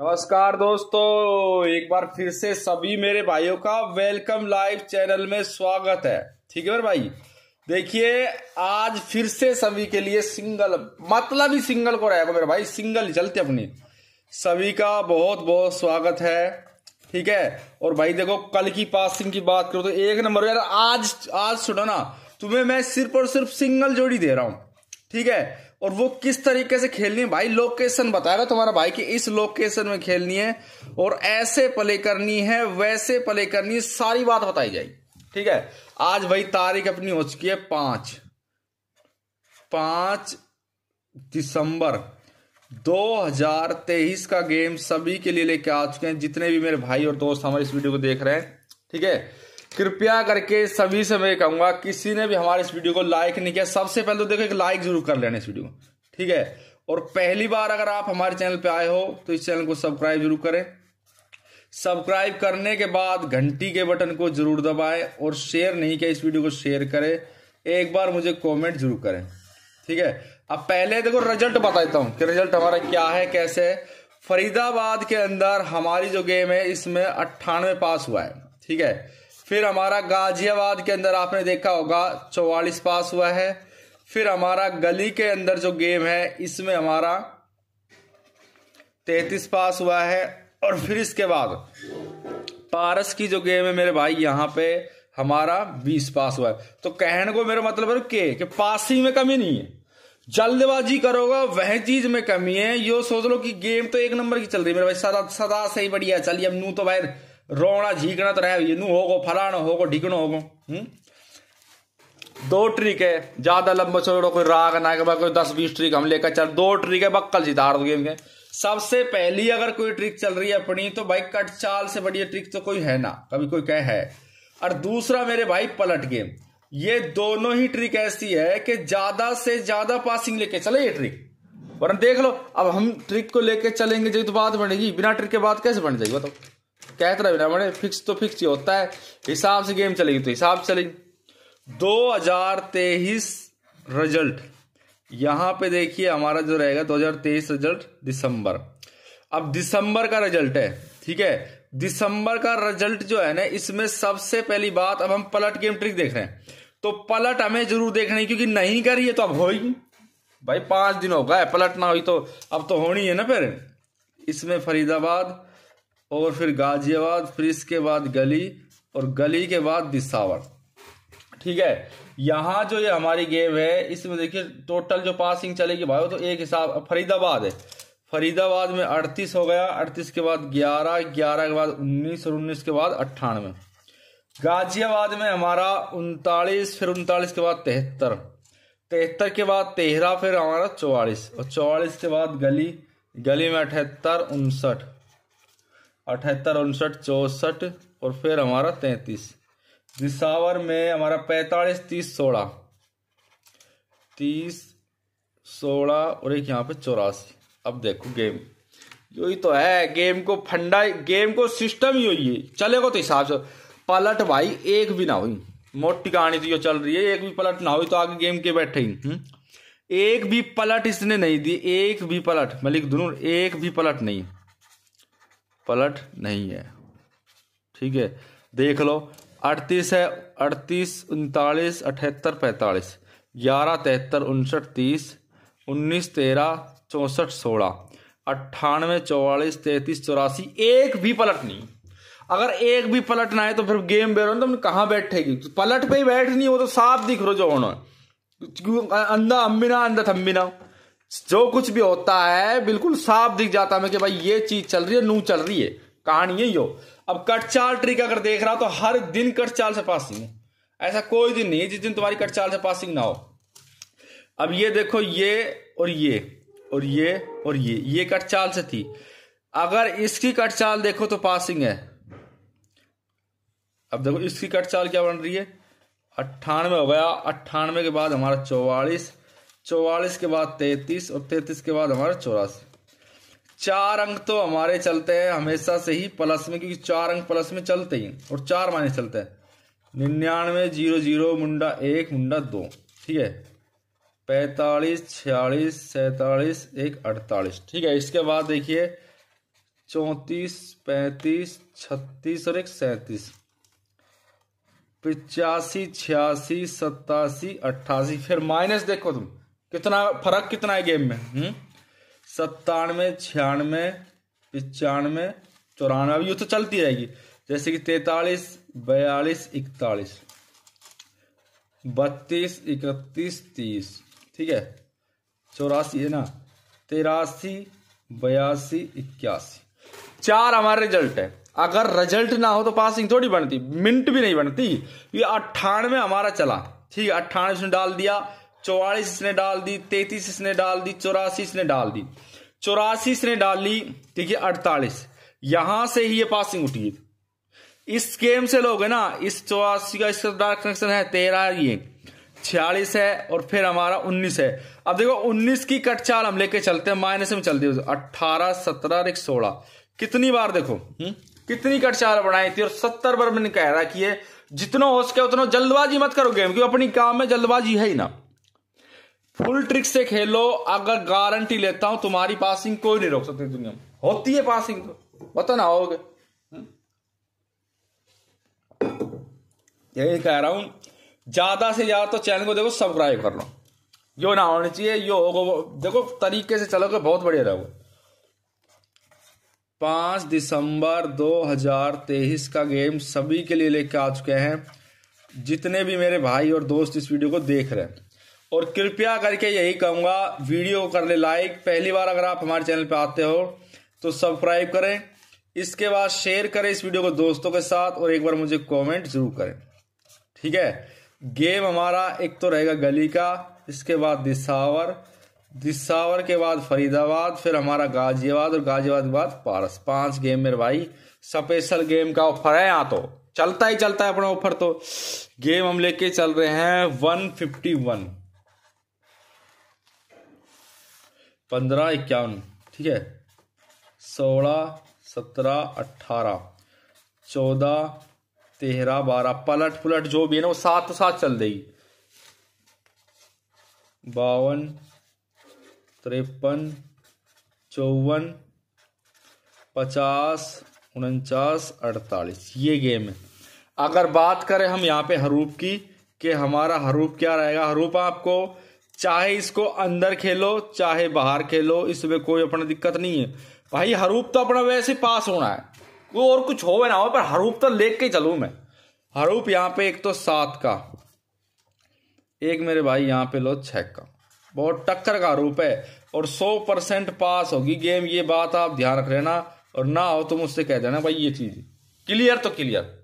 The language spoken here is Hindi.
नमस्कार दोस्तों एक बार फिर से सभी मेरे भाइयों का वेलकम लाइव चैनल में स्वागत है ठीक है भाई देखिए आज फिर से सभी के लिए सिंगल मतलब ही सिंगल को रहेगा मेरे भाई सिंगल चलते अपने सभी का बहुत बहुत स्वागत है ठीक है और भाई देखो कल की पासिंग की बात करो तो एक नंबर यार आज आज सुनो ना तुम्हें मैं सिर्फ और सिर्फ सिंगल जोड़ी दे रहा हूं ठीक है और वो किस तरीके से खेलनी है भाई लोकेशन बता रहा तुम्हारा भाई कि इस लोकेशन में खेलनी है और ऐसे प्ले करनी है वैसे प्ले करनी है सारी बात बताई जाएगी ठीक है आज भाई तारीख अपनी हो चुकी है पांच पांच दिसंबर 2023 का गेम सभी के लिए लेके आ चुके हैं जितने भी मेरे भाई और दोस्त हमारे इस वीडियो को देख रहे हैं ठीक है कृपया करके सभी से मैं कहूंगा किसी ने भी हमारे इस वीडियो को लाइक नहीं किया सबसे पहले तो देखो एक लाइक जरूर कर लेना इस वीडियो को ठीक है और पहली बार अगर आप हमारे चैनल पे आए हो तो इस चैनल को सब्सक्राइब जरूर करें सब्सक्राइब करने के बाद घंटी के बटन को जरूर दबाएं और शेयर नहीं किया इस वीडियो को शेयर करें एक बार मुझे कमेंट जरूर करें ठीक है अब पहले देखो रिजल्ट बता देता हूं कि रिजल्ट हमारा क्या है कैसे है फरीदाबाद के अंदर हमारी जो गेम है इसमें अट्ठानवे पास हुआ है ठीक है फिर हमारा गाजियाबाद के अंदर आपने देखा होगा चौवालीस पास हुआ है फिर हमारा गली के अंदर जो गेम है इसमें हमारा तैतीस पास हुआ है और फिर इसके बाद पारस की जो गेम है मेरे भाई यहाँ पे हमारा बीस पास हुआ है तो कहने को मेरा मतलब है के कि पासिंग में कमी नहीं है जल्दबाजी करोगा वह चीज में कमी है यो सोच लो कि गेम तो एक नंबर की चल रही है मेरे भाई सदा सदा सही बढ़िया चलिए अब नू तो भाई રોણા हो गो फलाना हो ફલાણો હોગો ઢીકણો હોગો दो ट्रिक है ज्यादा लंबा छोड़ो कोई राग ना के कोई दस बीस ट्रिक हम लेकर चल दो ट्रिक है बक्कल सीधा दो गेम के सबसे पहली अगर कोई ट्रिक चल रही है अपनी तो भाई कट चाल से बढ़िया ट्रिक तो कोई है ना कभी कोई कह है और दूसरा मेरे भाई पलट गेम ये दोनों ही ट्रिक ऐसी है कि ज्यादा से ज्यादा पासिंग लेके चले ये ट्रिक वरना देख लो अब हम ट्रिक को लेके चलेंगे जो तो बात बढ़ेगी बिना ट्रिक के बात कैसे बन जाएगी बताओ कहता ना बड़े फिक्स तो फिक्स तो ही होता है हिसाब से गेम चलेगी तो हिसाब चलेगी दो हजार तेईस रिजल्ट यहां पे देखिए हमारा जो रहेगा दो हजार तेईस रिजल्ट दिसंबर अब दिसंबर का रिजल्ट है ठीक है दिसंबर का रिजल्ट जो है ना इसमें सबसे पहली बात अब हम पलट गेम ट्रिक देख रहे हैं तो पलट हमें जरूर देखनी क्योंकि नहीं करिए तो अब होगी भाई पांच दिन होगा पलट ना हुई तो अब तो होनी है ना फिर इसमें फरीदाबाद और फिर गाजियाबाद फिर इसके बाद गली और गली के बाद दिसावर ठीक है यहाँ जो ये हमारी गेम है इसमें देखिए टोटल जो पासिंग चलेगी भाई तो एक हिसाब फरीदाबाद है फरीदाबाद में अड़तीस हो गया अड़तीस के बाद ग्यारह ग्यारह के बाद उन्नीस और उन्नीस के बाद अट्ठानवे गाजियाबाद में हमारा उनतालीस फिर उनतालीस के बाद तिहत्तर तिहत्तर के बाद तेरह फिर हमारा चौवालीस और चौवालीस के बाद गली गली में अठहत्तर उनसठ अठहत्तर उनसठ चौंसठ और फिर हमारा तैंतीस दिसावर में हमारा पैंतालीस तीस सोलह तीस सोलह और एक यहाँ पे चौरासी अब देखो गेम यही तो है गेम को फंडा गेम को सिस्टम ही यही है चलेगा तो हिसाब से पलट भाई एक भी ना हुई मोटी कहानी तो ये चल रही है एक भी पलट ना हुई तो आगे गेम के बैठे ही हम्म। एक भी पलट इसने नहीं दी एक भी पलट मलिक दुनूर एक भी पलट नहीं पलट नहीं है ठीक है देख लो अड़तीस है अड़तीस उनतालीस अठहत्तर पैंतालीस ग्यारह तिहत्तर उनसठ तीस उन्नीस तेरह चौंसठ सोलह अट्ठानवे चौवालीस तैंतीस चौरासी एक भी पलट नहीं अगर एक भी पलट ना है तो फिर गेम बेरो तो कहाँ बैठेगी तो पलट पे ही बैठनी हो तो साफ दिख रो जो होना अंधा अम्बिना अंधा थम्बिना जो कुछ भी होता है बिल्कुल साफ दिख जाता है कि भाई ये चीज चल रही है नू चल रही है कहानी है यो अब कट चाल ट्रिक अगर देख रहा तो हर दिन कट चाल से पासिंग है ऐसा कोई दिन नहीं जिस दिन तुम्हारी कट चाल से पासिंग ना हो अब ये देखो ये और ये और ये और ये ये कट चाल से थी अगर इसकी कट चाल देखो तो पासिंग है अब देखो इसकी कट चाल क्या बन रही है अट्ठानवे हो गया अट्ठानवे के बाद हमारा चौवालीस चौवालीस के बाद तैतीस और तैतीस के बाद हमारा चौरासी चार अंक तो हमारे चलते हैं हमेशा से ही प्लस में क्योंकि चार अंक प्लस में चलते ही और चार माइनस चलते हैं निन्यानवे जीरो जीरो मुंडा एक मुंडा दो ठीक है पैतालीस छियालीस सैतालीस एक अड़तालीस ठीक है इसके बाद देखिए चौंतीस पैंतीस छत्तीस और एक सैंतीस पिचासी छियासी सत्तासी अट्ठासी फिर माइनस देखो तुम कितना फर्क कितना है गेम में हम्म? सत्तानवे छियानवे पचानवे चौरानवे अभी ये तो चलती रहेगी जैसे कि तैतालीस बयालीस इकतालीस बत्तीस इकतीस तीस ठीक है चौरासी है ना तिरासी बयासी इक्यासी चार हमारे रिजल्ट है अगर रिजल्ट ना हो तो पासिंग थोड़ी बनती मिनट भी नहीं बनती ये अट्ठानवे हमारा चला ठीक है अट्ठानवे डाल दिया चौवालीस इसने डाल दी तैतीस इसने डाल दी चौरासी इसने डाल दी चौरासी इसने डाल ली देखिए अड़तालीस यहां से ही ये पासिंग उठी इस गेम से लोग है ना इस चौरासी का इसका डार्क कनेक्शन है तेरह ये छियालीस है और फिर हमारा उन्नीस है अब देखो उन्नीस की कट चाल हम लेके चलते हैं माइनस में चलते अट्ठारह सत्रह और सोलह कितनी बार देखो हुँ? हम्म, कितनी कट चाल बनाई थी और सत्तर बार मैंने कह रहा कि ये जितना हो सके उतना जल्दबाजी मत करो गेम क्योंकि अपनी काम में जल्दबाजी है ही ना फुल ट्रिक से खेलो अगर गारंटी लेता हूं तुम्हारी पासिंग कोई नहीं रोक सकती दुनिया में होती है पासिंग तो पता ना होगे हम्म। यही कह रहा हूं ज्यादा से ज्यादा तो चैनल को देखो सब्सक्राइब कर लो यो ना होना चाहिए यो होगा देखो तरीके से चलोगे बहुत बढ़िया रहोगे पांच दिसंबर 2023 का गेम सभी के लिए लेके आ चुके हैं जितने भी मेरे भाई और दोस्त इस वीडियो को देख रहे हैं और कृपया करके यही कहूँगा वीडियो कर ले लाइक पहली बार अगर आप हमारे चैनल पर आते हो तो सब्सक्राइब करें इसके बाद शेयर करें इस वीडियो को दोस्तों के साथ और एक बार मुझे कमेंट जरूर करें ठीक है गेम हमारा एक तो रहेगा गली का इसके बाद दिसावर दिसावर के बाद फरीदाबाद फिर हमारा गाजियाबाद और गाजियाबाद के बाद पारस पांच गेम मेरे भाई स्पेशल गेम का ऑफर है यहाँ तो चलता ही चलता है अपना ऑफर तो गेम हम लेके चल रहे हैं वन फिफ्टी वन पंद्रह इक्यावन ठीक है सोलह सत्रह अट्ठारह चौदह तेरह बारह पलट पुलट जो भी है ना वो सात सात चल देगी बावन तिरपन चौवन पचास उनचास अड़तालीस ये गेम है अगर बात करें हम यहाँ पे हरूप की कि हमारा हरूप क्या रहेगा हरूप आपको चाहे इसको अंदर खेलो चाहे बाहर खेलो इसमें कोई अपना दिक्कत नहीं है भाई हरूप तो अपना वैसे पास होना है वो और कुछ हो ना हो पर हरूप तो लेख के चलू मैं हरूप यहाँ पे एक तो सात का एक मेरे भाई यहाँ पे लो छ का बहुत टक्कर का रूप है और सौ परसेंट पास होगी गेम ये बात आप ध्यान रख लेना और ना हो तो मुझसे कह देना भाई ये चीज़ क्लियर तो क्लियर